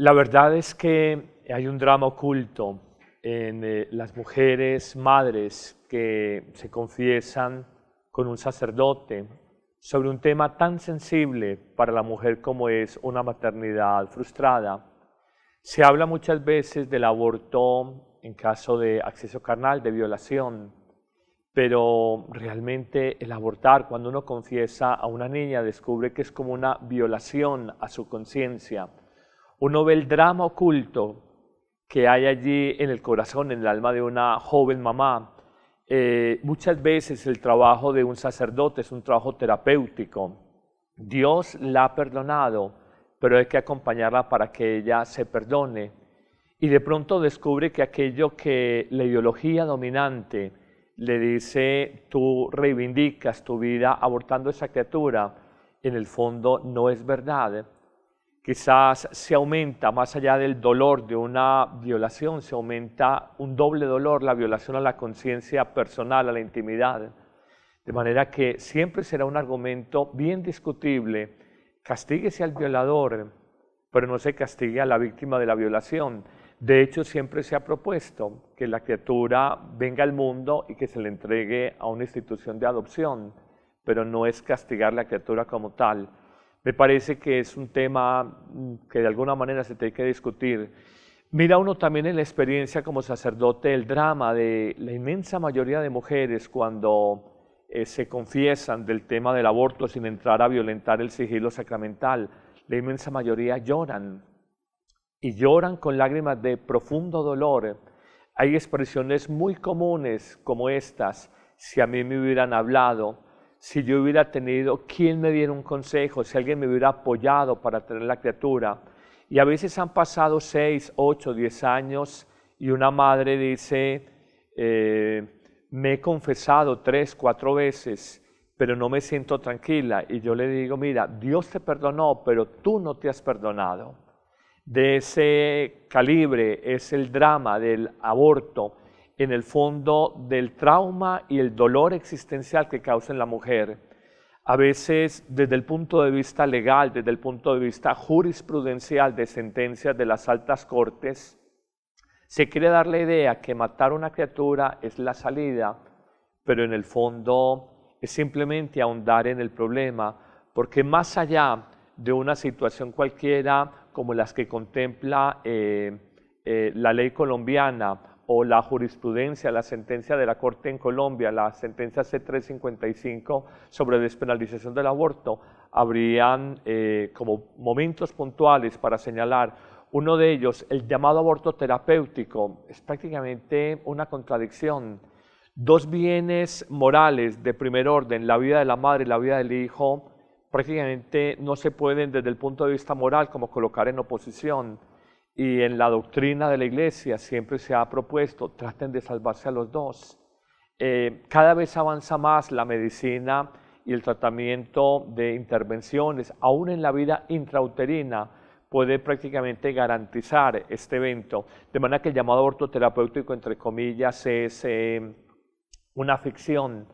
La verdad es que hay un drama oculto en eh, las mujeres madres que se confiesan con un sacerdote sobre un tema tan sensible para la mujer como es una maternidad frustrada. Se habla muchas veces del aborto en caso de acceso carnal, de violación, pero realmente el abortar, cuando uno confiesa a una niña, descubre que es como una violación a su conciencia uno ve el drama oculto que hay allí en el corazón, en el alma de una joven mamá. Eh, muchas veces el trabajo de un sacerdote es un trabajo terapéutico. Dios la ha perdonado, pero hay que acompañarla para que ella se perdone. Y de pronto descubre que aquello que la ideología dominante le dice, tú reivindicas tu vida abortando a esa criatura, en el fondo no es verdad Quizás se aumenta, más allá del dolor de una violación, se aumenta un doble dolor, la violación a la conciencia personal, a la intimidad. De manera que siempre será un argumento bien discutible, castíguese al violador, pero no se castigue a la víctima de la violación. De hecho, siempre se ha propuesto que la criatura venga al mundo y que se le entregue a una institución de adopción, pero no es castigar la criatura como tal, me parece que es un tema mm, que de alguna manera se tiene que discutir. Mira uno también en la experiencia como sacerdote el drama de la inmensa mayoría de mujeres cuando eh, se confiesan del tema del aborto sin entrar a violentar el sigilo sacramental. La inmensa mayoría lloran y lloran con lágrimas de profundo dolor. Hay expresiones muy comunes como estas, si a mí me hubieran hablado, si yo hubiera tenido ¿quién me diera un consejo, si alguien me hubiera apoyado para tener la criatura. Y a veces han pasado seis, ocho, diez años y una madre dice, eh, me he confesado tres, cuatro veces, pero no me siento tranquila. Y yo le digo, mira, Dios te perdonó, pero tú no te has perdonado. De ese calibre es el drama del aborto en el fondo del trauma y el dolor existencial que causa en la mujer. A veces desde el punto de vista legal, desde el punto de vista jurisprudencial de sentencias de las altas cortes, se quiere dar la idea que matar a una criatura es la salida, pero en el fondo es simplemente ahondar en el problema, porque más allá de una situación cualquiera como las que contempla eh, eh, la ley colombiana o la jurisprudencia, la sentencia de la Corte en Colombia, la sentencia C355 sobre despenalización del aborto, habrían eh, como momentos puntuales para señalar uno de ellos, el llamado aborto terapéutico, es prácticamente una contradicción. Dos bienes morales de primer orden, la vida de la madre y la vida del hijo, prácticamente no se pueden desde el punto de vista moral como colocar en oposición y en la doctrina de la iglesia siempre se ha propuesto, traten de salvarse a los dos. Eh, cada vez avanza más la medicina y el tratamiento de intervenciones, aún en la vida intrauterina, puede prácticamente garantizar este evento. De manera que el llamado aborto terapéutico, entre comillas, es eh, una ficción.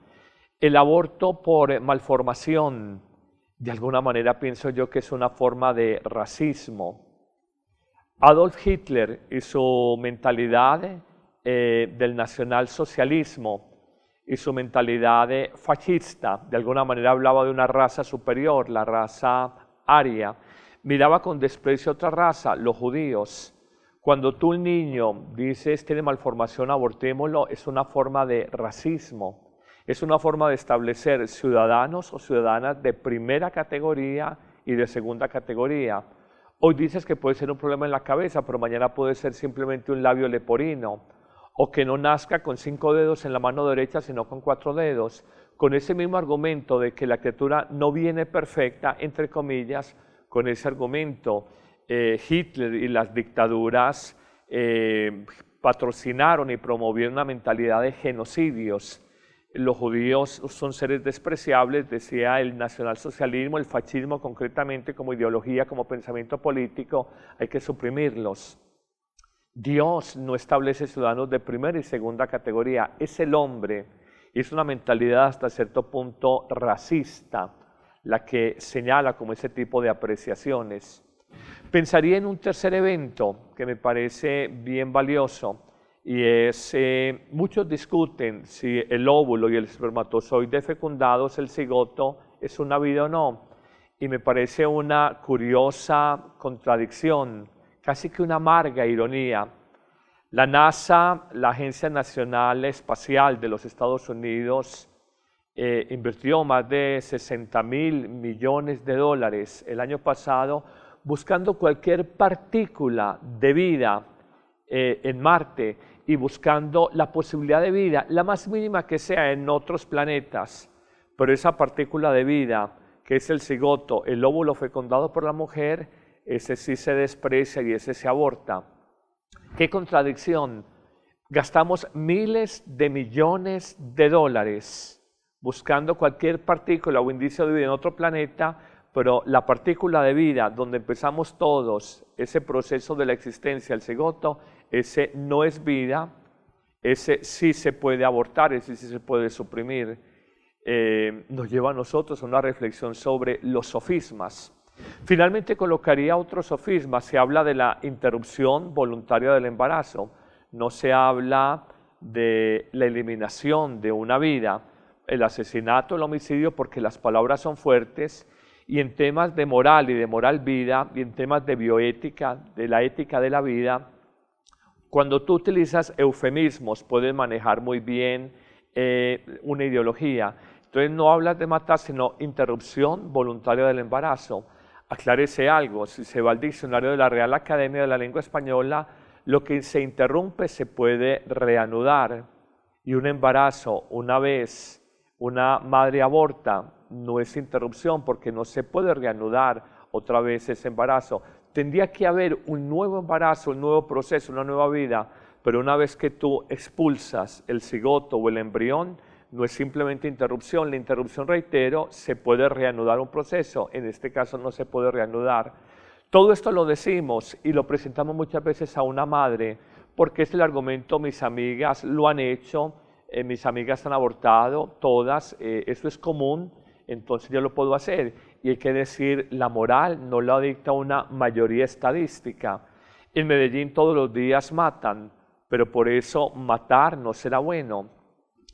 El aborto por malformación, de alguna manera pienso yo que es una forma de racismo Adolf Hitler y su mentalidad eh, del nacionalsocialismo y su mentalidad fascista, de alguna manera hablaba de una raza superior, la raza aria, miraba con desprecio a otra raza, los judíos. Cuando tú, niño, dices que tiene malformación, abortémoslo, es una forma de racismo, es una forma de establecer ciudadanos o ciudadanas de primera categoría y de segunda categoría Hoy dices que puede ser un problema en la cabeza, pero mañana puede ser simplemente un labio leporino, o que no nazca con cinco dedos en la mano derecha, sino con cuatro dedos, con ese mismo argumento de que la criatura no viene perfecta, entre comillas, con ese argumento. Eh, Hitler y las dictaduras eh, patrocinaron y promovieron una mentalidad de genocidios los judíos son seres despreciables, decía el nacionalsocialismo, el fascismo concretamente como ideología, como pensamiento político, hay que suprimirlos. Dios no establece ciudadanos de primera y segunda categoría, es el hombre. Y es una mentalidad hasta cierto punto racista la que señala como ese tipo de apreciaciones. Pensaría en un tercer evento que me parece bien valioso, y es, eh, muchos discuten si el óvulo y el espermatozoide fecundados, el cigoto, es una vida o no. Y me parece una curiosa contradicción, casi que una amarga ironía. La NASA, la Agencia Nacional Espacial de los Estados Unidos, eh, invirtió más de 60 mil millones de dólares el año pasado buscando cualquier partícula de vida eh, en Marte y buscando la posibilidad de vida, la más mínima que sea en otros planetas, pero esa partícula de vida que es el cigoto, el óvulo fecundado por la mujer, ese sí se desprecia y ese se aborta. ¡Qué contradicción! Gastamos miles de millones de dólares buscando cualquier partícula o indicio de vida en otro planeta, pero la partícula de vida donde empezamos todos, ese proceso de la existencia, el cigoto, ese no es vida, ese sí se puede abortar, ese sí se puede suprimir, eh, nos lleva a nosotros a una reflexión sobre los sofismas. Finalmente colocaría otro sofisma, se habla de la interrupción voluntaria del embarazo, no se habla de la eliminación de una vida, el asesinato, el homicidio, porque las palabras son fuertes, y en temas de moral y de moral vida, y en temas de bioética, de la ética de la vida, cuando tú utilizas eufemismos, puedes manejar muy bien eh, una ideología. Entonces no hablas de matar, sino interrupción voluntaria del embarazo. Aclárese algo, si se va al diccionario de la Real Academia de la Lengua Española, lo que se interrumpe se puede reanudar. Y un embarazo, una vez una madre aborta, no es interrupción porque no se puede reanudar otra vez ese embarazo tendría que haber un nuevo embarazo, un nuevo proceso, una nueva vida, pero una vez que tú expulsas el cigoto o el embrión, no es simplemente interrupción. La interrupción, reitero, se puede reanudar un proceso. En este caso no se puede reanudar. Todo esto lo decimos y lo presentamos muchas veces a una madre porque es el argumento, mis amigas lo han hecho, eh, mis amigas han abortado, todas, eh, esto eso es común, entonces yo lo puedo hacer y hay que decir, la moral no la dicta una mayoría estadística. En Medellín todos los días matan, pero por eso matar no será bueno.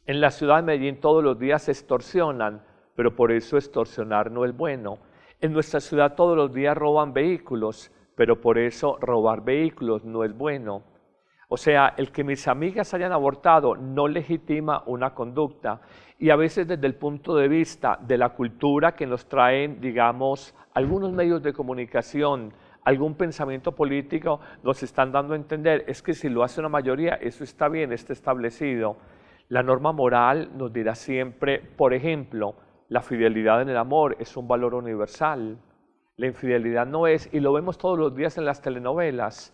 En la ciudad de Medellín todos los días extorsionan, pero por eso extorsionar no es bueno. En nuestra ciudad todos los días roban vehículos, pero por eso robar vehículos no es bueno. O sea, el que mis amigas hayan abortado no legitima una conducta. Y a veces desde el punto de vista de la cultura que nos traen, digamos, algunos medios de comunicación, algún pensamiento político, nos están dando a entender, es que si lo hace una mayoría, eso está bien, está establecido. La norma moral nos dirá siempre, por ejemplo, la fidelidad en el amor es un valor universal. La infidelidad no es, y lo vemos todos los días en las telenovelas,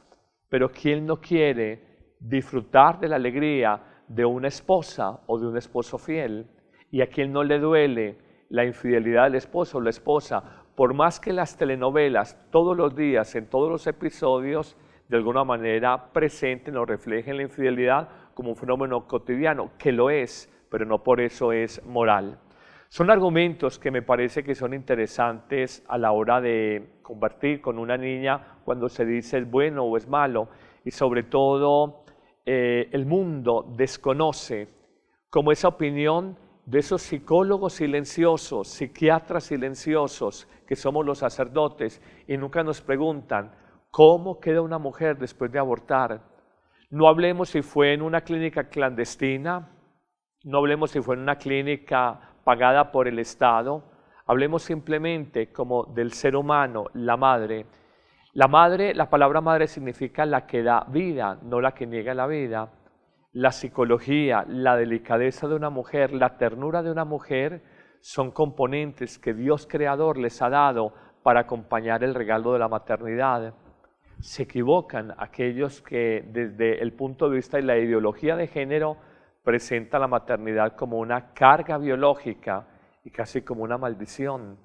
pero ¿quién no quiere disfrutar de la alegría de una esposa o de un esposo fiel? ¿Y a quien no le duele la infidelidad del esposo o la esposa? Por más que las telenovelas todos los días, en todos los episodios, de alguna manera presenten o reflejen la infidelidad como un fenómeno cotidiano, que lo es, pero no por eso es moral. Son argumentos que me parece que son interesantes a la hora de compartir con una niña cuando se dice es bueno o es malo y sobre todo eh, el mundo desconoce como esa opinión de esos psicólogos silenciosos, psiquiatras silenciosos que somos los sacerdotes y nunca nos preguntan cómo queda una mujer después de abortar. No hablemos si fue en una clínica clandestina, no hablemos si fue en una clínica pagada por el Estado, hablemos simplemente como del ser humano, la madre. La madre, la palabra madre significa la que da vida, no la que niega la vida. La psicología, la delicadeza de una mujer, la ternura de una mujer son componentes que Dios creador les ha dado para acompañar el regalo de la maternidad. Se equivocan aquellos que desde el punto de vista de la ideología de género presenta la maternidad como una carga biológica y casi como una maldición.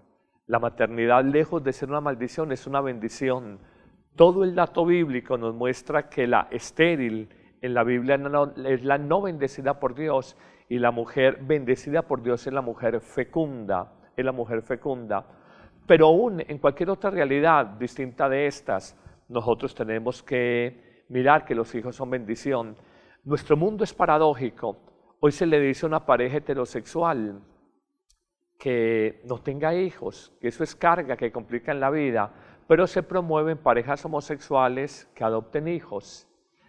La maternidad, lejos de ser una maldición, es una bendición. Todo el dato bíblico nos muestra que la estéril en la Biblia es la no bendecida por Dios y la mujer bendecida por Dios es la mujer fecunda, es la mujer fecunda. Pero aún en cualquier otra realidad distinta de estas, nosotros tenemos que mirar que los hijos son bendición. Nuestro mundo es paradójico. Hoy se le dice a una pareja heterosexual que no tenga hijos, que eso es carga, que complica en la vida, pero se promueven parejas homosexuales que adopten hijos.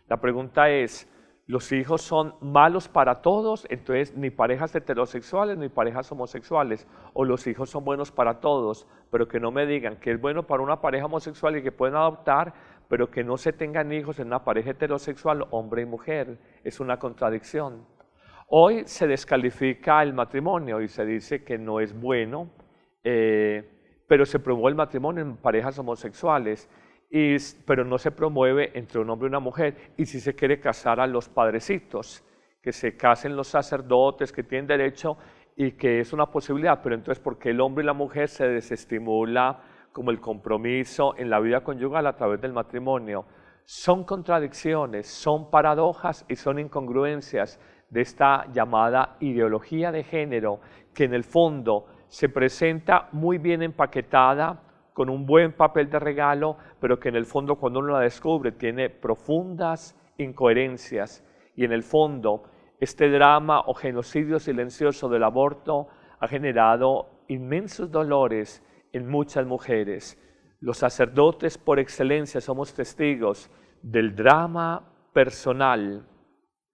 La pregunta es, ¿los hijos son malos para todos? Entonces, ni parejas heterosexuales ni parejas homosexuales, o los hijos son buenos para todos, pero que no me digan que es bueno para una pareja homosexual y que pueden adoptar, pero que no se tengan hijos en una pareja heterosexual, hombre y mujer. Es una contradicción. Hoy se descalifica el matrimonio y se dice que no es bueno, eh, pero se promueve el matrimonio en parejas homosexuales, pero no se promueve entre un hombre y una mujer. Y si se quiere casar a los padrecitos, que se casen los sacerdotes, que tienen derecho y que es una posibilidad, pero entonces ¿por qué el hombre y la mujer se desestimula como el compromiso en la vida conyugal a través del matrimonio. Son contradicciones, son paradojas y son incongruencias de esta llamada ideología de género que en el fondo se presenta muy bien empaquetada con un buen papel de regalo, pero que en el fondo cuando uno la descubre tiene profundas incoherencias y en el fondo este drama o genocidio silencioso del aborto ha generado inmensos dolores en muchas mujeres. Los sacerdotes por excelencia somos testigos del drama personal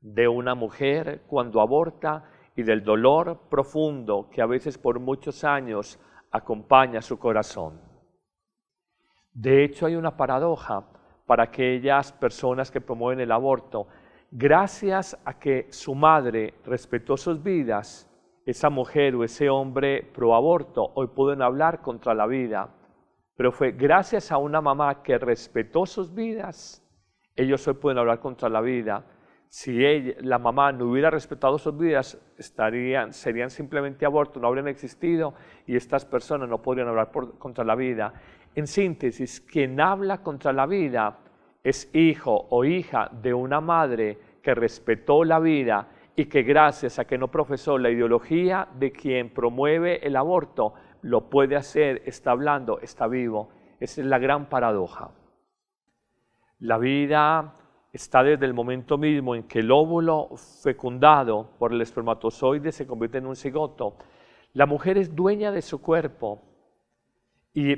de una mujer cuando aborta y del dolor profundo que a veces por muchos años acompaña su corazón. De hecho, hay una paradoja para aquellas personas que promueven el aborto. Gracias a que su madre respetó sus vidas, esa mujer o ese hombre pro aborto hoy pueden hablar contra la vida, pero fue gracias a una mamá que respetó sus vidas, ellos hoy pueden hablar contra la vida. Si la mamá no hubiera respetado sus vidas, estarían, serían simplemente aborto, no habrían existido y estas personas no podrían hablar contra la vida. En síntesis, quien habla contra la vida es hijo o hija de una madre que respetó la vida y que gracias a que no profesó la ideología de quien promueve el aborto, lo puede hacer, está hablando, está vivo. Esa es la gran paradoja. La vida está desde el momento mismo en que el óvulo fecundado por el espermatozoide se convierte en un cigoto. La mujer es dueña de su cuerpo,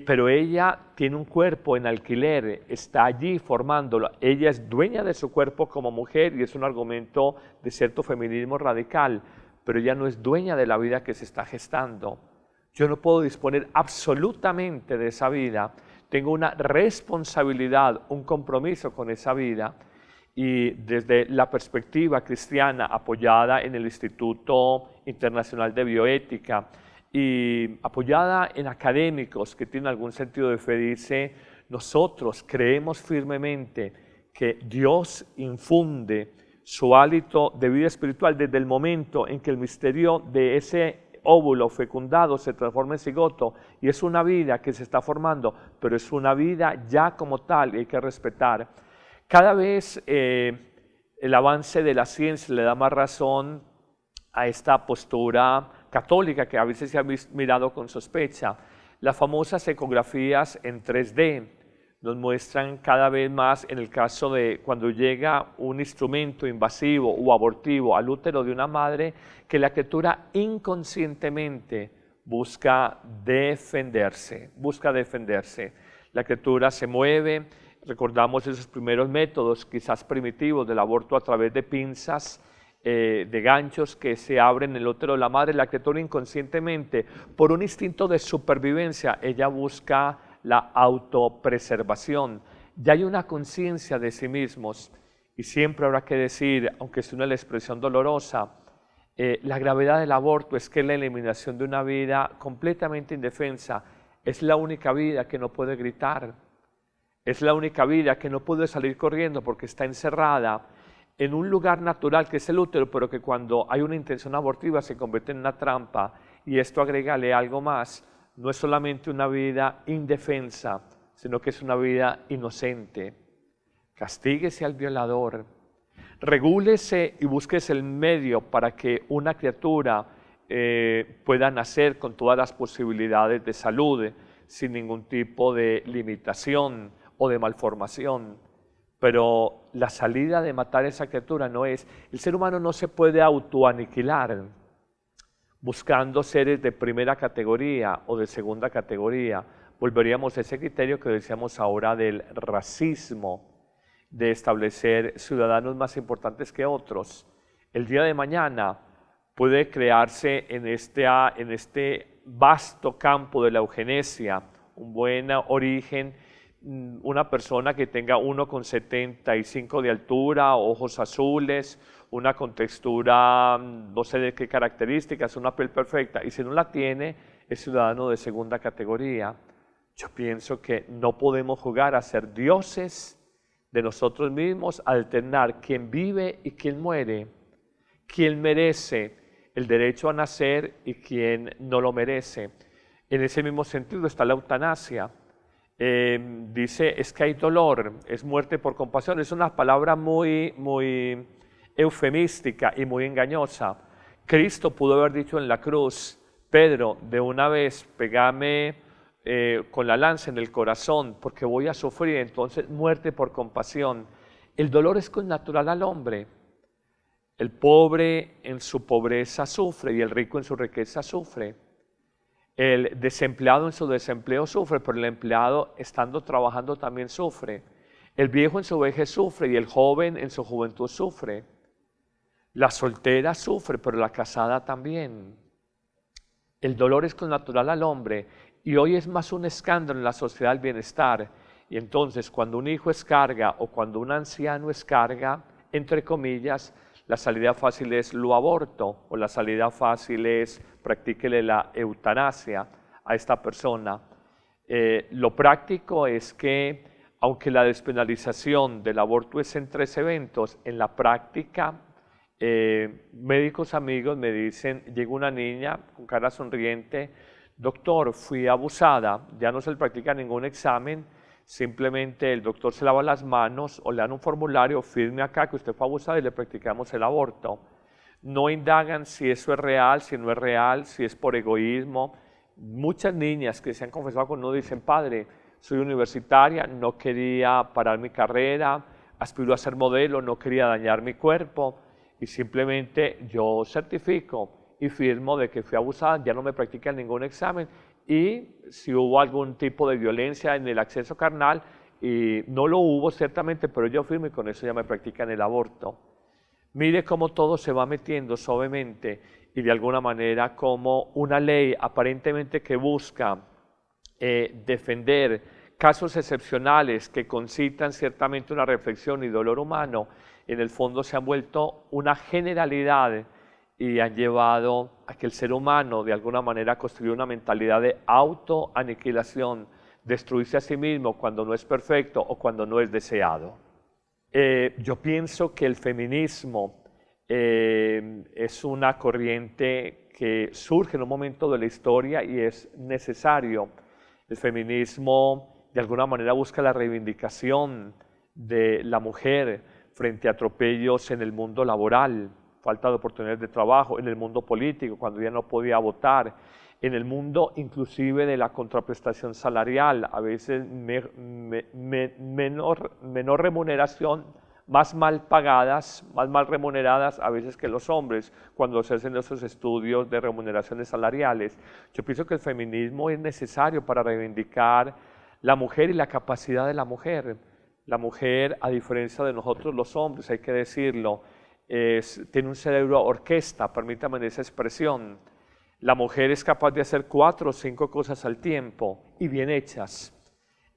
pero ella tiene un cuerpo en alquiler, está allí formándolo, ella es dueña de su cuerpo como mujer y es un argumento de cierto feminismo radical, pero ella no es dueña de la vida que se está gestando. Yo no puedo disponer absolutamente de esa vida, tengo una responsabilidad, un compromiso con esa vida y desde la perspectiva cristiana apoyada en el Instituto Internacional de Bioética, y apoyada en académicos que tienen algún sentido de fe, dice, nosotros creemos firmemente que Dios infunde su hálito de vida espiritual desde el momento en que el misterio de ese óvulo fecundado se transforma en cigoto y es una vida que se está formando, pero es una vida ya como tal y hay que respetar. Cada vez eh, el avance de la ciencia le da más razón a esta postura católica que a veces se ha mirado con sospecha. Las famosas ecografías en 3D nos muestran cada vez más en el caso de cuando llega un instrumento invasivo o abortivo al útero de una madre que la criatura inconscientemente busca defenderse, busca defenderse. La criatura se mueve, recordamos esos primeros métodos quizás primitivos del aborto a través de pinzas, eh, de ganchos que se abren en el útero de la madre, la criatura inconscientemente, por un instinto de supervivencia, ella busca la autopreservación. Ya hay una conciencia de sí mismos y siempre habrá que decir, aunque es una expresión dolorosa, eh, la gravedad del aborto es que la eliminación de una vida completamente indefensa es la única vida que no puede gritar, es la única vida que no puede salir corriendo porque está encerrada en un lugar natural que es el útero, pero que cuando hay una intención abortiva se convierte en una trampa y esto agregale algo más, no es solamente una vida indefensa, sino que es una vida inocente. Castíguese al violador, regúlese y búsquese el medio para que una criatura eh, pueda nacer con todas las posibilidades de salud, sin ningún tipo de limitación o de malformación pero la salida de matar a esa criatura no es, el ser humano no se puede autoaniquilar buscando seres de primera categoría o de segunda categoría. Volveríamos a ese criterio que decíamos ahora del racismo, de establecer ciudadanos más importantes que otros. El día de mañana puede crearse en este, en este vasto campo de la eugenesia un buen origen Mm, una persona que tenga 1,75 de altura, ojos azules, una contextura, mm, no sé de qué características, una piel perfecta, y si no la tiene, es ciudadano de segunda categoría. Yo pienso que no podemos jugar a ser dioses de nosotros mismos, alternar quién vive y quién muere, quién merece el derecho a nacer y quién no lo merece. En ese mismo sentido está la eutanasia. Em, dice, es que hay dolor, es muerte por compasión. Es una palabra muy, muy eufemística y muy engañosa. Cristo pudo haber dicho en la cruz, Pedro, de una vez pegame eh, con la lanza en el corazón porque voy a sufrir, entonces muerte por compasión. El dolor es natural al hombre. El pobre en su pobreza sufre y el rico en su riqueza sufre. El desempleado en su desempleo sufre, pero el empleado estando trabajando también sufre. El viejo en su vejez sufre y el joven en su juventud sufre. La soltera sufre, pero la casada también. El dolor es natural al hombre y hoy es más un escándalo en la sociedad del bienestar. Y entonces cuando un hijo es carga o cuando un anciano es carga, entre comillas, la salida fácil es lo aborto o la salida fácil es practíquele la eutanasia a esta persona. Eh, lo práctico es que, aunque la despenalización del aborto es en tres eventos, en la práctica eh, médicos amigos me dicen, llega una niña con cara sonriente, doctor, fui abusada, ya no se le practica ningún examen, simplemente el doctor se lava las manos o le dan un formulario, firme acá que usted fue abusada y le practicamos el aborto. No indagan si eso es real, si no es real, si es por egoísmo. Muchas niñas que se han confesado con uno dicen, padre, soy universitaria, no quería parar mi carrera, aspiro a ser modelo, no quería dañar mi cuerpo y simplemente yo certifico y firmo de que fui abusada, ya no me practican ningún examen y si hubo algún tipo de violencia en el acceso carnal, y no lo hubo ciertamente, pero yo firmo y con eso ya me practican el aborto. Mire cómo todo se va metiendo suavemente y de alguna manera como una ley aparentemente que busca eh, defender casos excepcionales que concitan ciertamente una reflexión y dolor humano, en el fondo se han vuelto una generalidad y han llevado a que el ser humano de alguna manera construya una mentalidad de autoaniquilación, destruirse a sí mismo cuando no es perfecto o cuando no es deseado. Eh, yo pienso que el feminismo eh, es una corriente que surge en un momento de la historia y es necesario. El feminismo de alguna manera busca la reivindicación de la mujer frente a atropellos en el mundo laboral, falta de oportunidades de trabajo, en el mundo político, cuando ya no podía votar, en el mundo inclusive de la contraprestación salarial, a veces menor, menor remuneración, más mal pagadas, más mal remuneradas a veces que los hombres cuando se hacen esos estudios de remuneraciones salariales. Yo pienso que el feminismo es necesario para reivindicar la mujer y la capacidad de la mujer. La mujer, a diferencia de nosotros los hombres, hay que decirlo, tiene un cerebro orquesta, permítame esa expresión la mujer es capaz de hacer cuatro o cinco cosas al tiempo y bien hechas.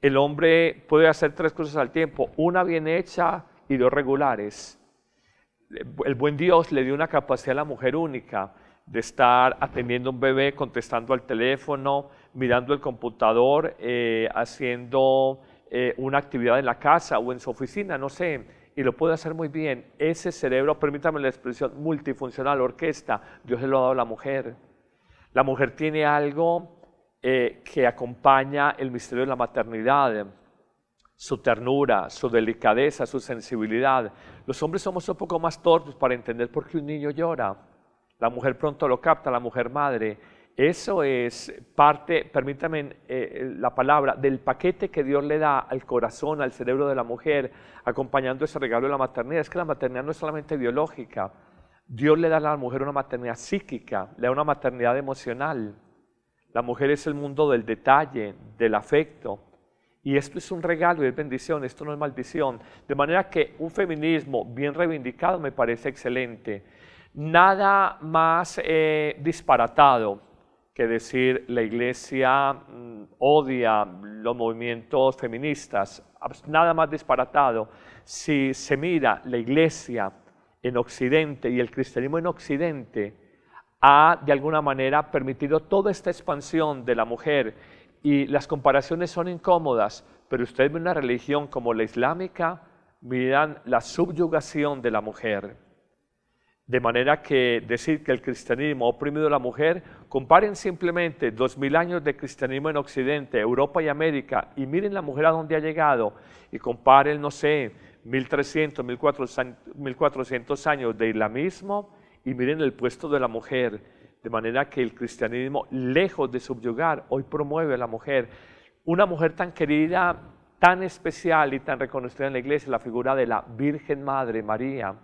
El hombre puede hacer tres cosas al tiempo, una bien hecha y dos regulares. El buen Dios le dio una capacidad a la mujer única de estar atendiendo a un bebé, contestando al teléfono, mirando el computador, eh, haciendo eh, una actividad en la casa o en su oficina, no sé, y lo puede hacer muy bien. Ese cerebro, permítame la expresión, multifuncional, orquesta, Dios se lo ha dado a la mujer. La mujer tiene algo eh, que acompaña el misterio de la maternidad, su ternura, su delicadeza, su sensibilidad. Los hombres somos un poco más torpes para entender por qué un niño llora. La mujer pronto lo capta, la mujer madre. Eso es parte, permítame eh, eh, la palabra, del paquete que Dios le da al corazón, al cerebro de la mujer, acompañando ese regalo de la maternidad. Es que la maternidad no es solamente biológica, Dios le da a la mujer una maternidad psíquica, le da una maternidad emocional. La mujer es el mundo del detalle, del afecto. Y esto es un regalo y es bendición, esto no es maldición. De manera que un feminismo bien reivindicado me parece excelente. Nada más eh, disparatado que decir la iglesia mm, odia los movimientos feministas. Nada más disparatado. Si se mira la iglesia en Occidente y el cristianismo en Occidente ha de alguna manera permitido toda esta expansión de la mujer y las comparaciones son incómodas, pero ustedes, ven una religión como la islámica, miran la subyugación de la mujer. De manera que decir que el cristianismo ha oprimido a la mujer, comparen simplemente dos mil años de cristianismo en Occidente, Europa y América, y miren la mujer a dónde ha llegado, y comparen, no sé, 1300, 1400 años de islamismo y miren el puesto de la mujer, de manera que el cristianismo, lejos de subyugar, hoy promueve a la mujer. Una mujer tan querida, tan especial y tan reconocida en la iglesia, la figura de la Virgen Madre María,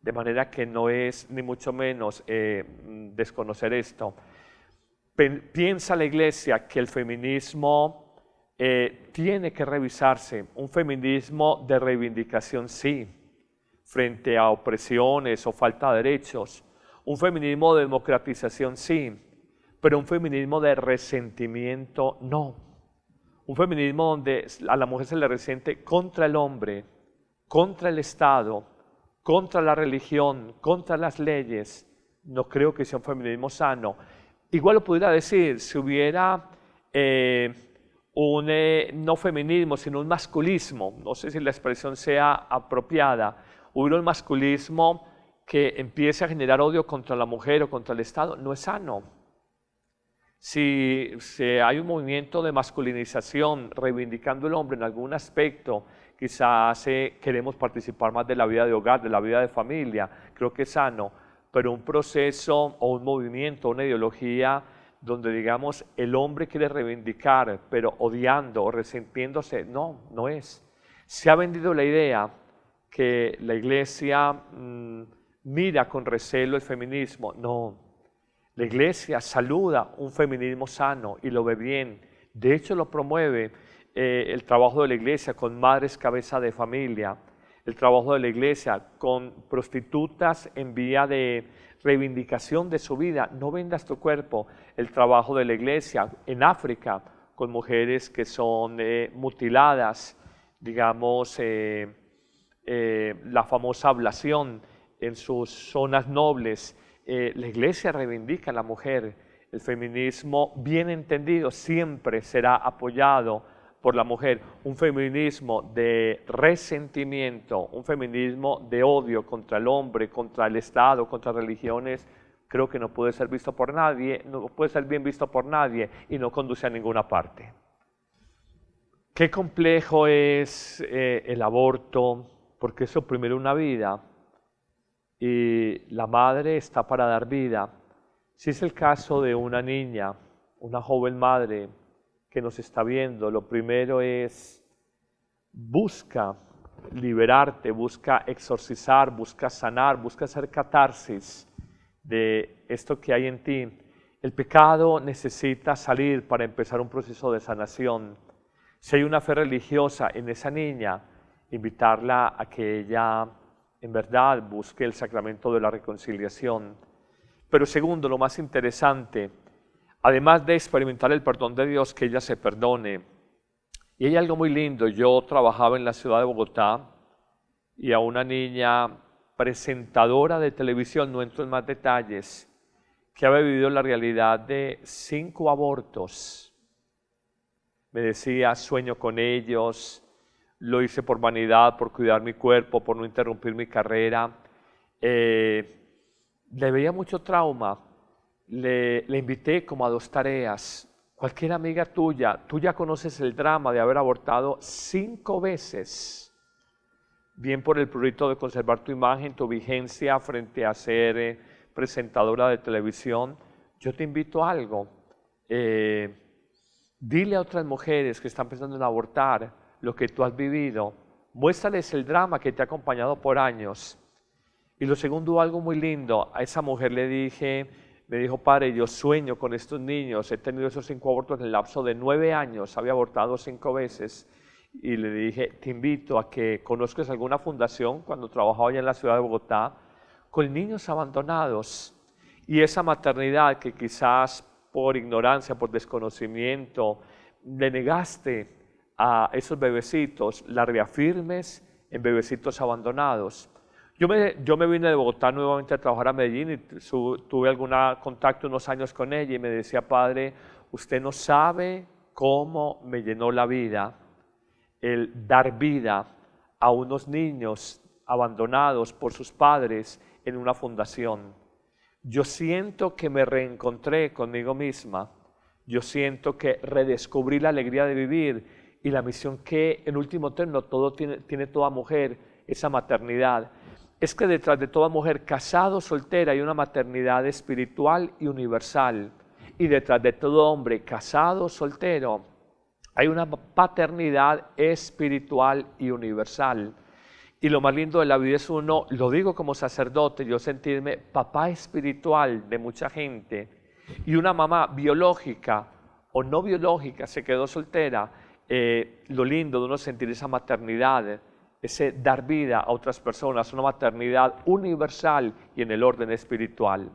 de manera que no es ni mucho menos eh, desconocer esto. Piensa la iglesia que el feminismo eh, tiene que revisarse. Un feminismo de reivindicación sí, frente a opresiones o falta de derechos. Un feminismo de democratización sí, pero un feminismo de resentimiento no. Un feminismo donde a la mujer se le resiente contra el hombre, contra el Estado, contra la religión, contra las leyes. No creo que sea un feminismo sano. Igual lo pudiera decir si hubiera... Eh, un eh, no feminismo, sino un masculismo, no sé si la expresión sea apropiada, hubiera un masculismo que empiece a generar odio contra la mujer o contra el Estado, no es sano. Si, hay un movimiento de masculinización reivindicando el hombre en algún aspecto, quizás queremos participar más de la vida de hogar, de la vida de familia, creo que es sano, pero un proceso o un movimiento, una ideología donde digamos el hombre quiere reivindicar, pero odiando o resentiéndose, no, no es. Se ha vendido la idea que la iglesia mm, mira con recelo el feminismo, no. La iglesia saluda un feminismo sano y lo ve bien, de hecho lo promueve eh, el trabajo de la iglesia con madres cabeza de familia, el trabajo de la iglesia con prostitutas en vía de reivindicación de su vida. No vendas tu cuerpo. El trabajo de la iglesia en África con mujeres que son eh, mutiladas, digamos, eh, eh, la famosa ablación en sus zonas nobles. la iglesia reivindica a la mujer. El feminismo bien entendido siempre será apoyado por la mujer, un feminismo de resentimiento, un feminismo de odio contra el hombre, contra el Estado, contra religiones, creo que no puede ser visto por nadie, no puede ser bien visto por nadie y no conduce a ninguna parte. Qué complejo es eh, el aborto, porque es oprimir una vida y la madre está para dar vida. Si es el caso de una niña, una joven madre, que nos está viendo. Lo primero es, busca liberarte, busca exorcizar, busca sanar, busca hacer catarsis de esto que hay en ti. El pecado necesita salir para empezar un proceso de sanación. Si hay una fe religiosa en esa niña, invitarla a que ella en verdad busque el sacramento de la reconciliación. Pero segundo, lo más interesante, además de experimentar el perdón de Dios, que ella se perdone. Y hay algo muy lindo, yo trabajaba en la ciudad de Bogotá y a una niña presentadora de televisión, no entro en más detalles, que había vivido la realidad de cinco abortos. Me decía, sueño con ellos, lo hice por vanidad, por cuidar mi cuerpo, por no interrumpir mi carrera. Eh, le veía mucho trauma, le, invité como a dos tareas. Cualquier amiga tuya, tú ya conoces el drama de haber abortado cinco veces, bien por el proyecto de conservar tu imagen, tu vigencia frente a ser eh, presentadora de televisión. Yo te invito a algo. Eh, dile a otras mujeres que están pensando en abortar lo que tú has vivido. Muéstrales el drama que te ha acompañado por años. Y lo segundo, algo muy lindo. A esa mujer le dije, me dijo, padre, yo sueño con estos niños, he tenido esos cinco abortos en el lapso de nueve años, había abortado cinco veces, y le dije, te invito a que conozcas alguna fundación cuando trabajaba allá en la ciudad de Bogotá con niños abandonados y esa maternidad que quizás por ignorancia, por desconocimiento, le negaste a esos bebecitos, la reafirmes en bebecitos abandonados. Yo me, yo me vine de Bogotá nuevamente a trabajar a Medellín y tuve algún contacto unos años con ella y me decía, padre, usted no sabe cómo me llenó la vida el dar vida a unos niños abandonados por sus padres en una fundación. Yo siento que me reencontré conmigo misma, yo siento que redescubrí la alegría de vivir y la misión que en último término todo tiene, tiene toda mujer, esa maternidad es que detrás de toda mujer casada o soltera hay una maternidad espiritual y universal. Y detrás de todo hombre casado o soltero hay una paternidad espiritual y universal. Y lo más lindo de la vida es uno, lo digo como sacerdote, yo sentirme papá espiritual de mucha gente y una mamá biológica o no biológica se quedó soltera, eh, lo lindo de uno sentir esa maternidad, ese dar vida a otras personas, una maternidad universal y en el orden espiritual.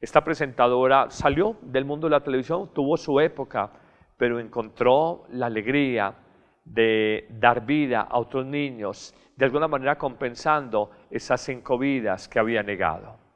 Esta presentadora salió del mundo de la televisión, tuvo su época, pero encontró la alegría de dar vida a otros niños, de alguna manera compensando esas cinco vidas que había negado.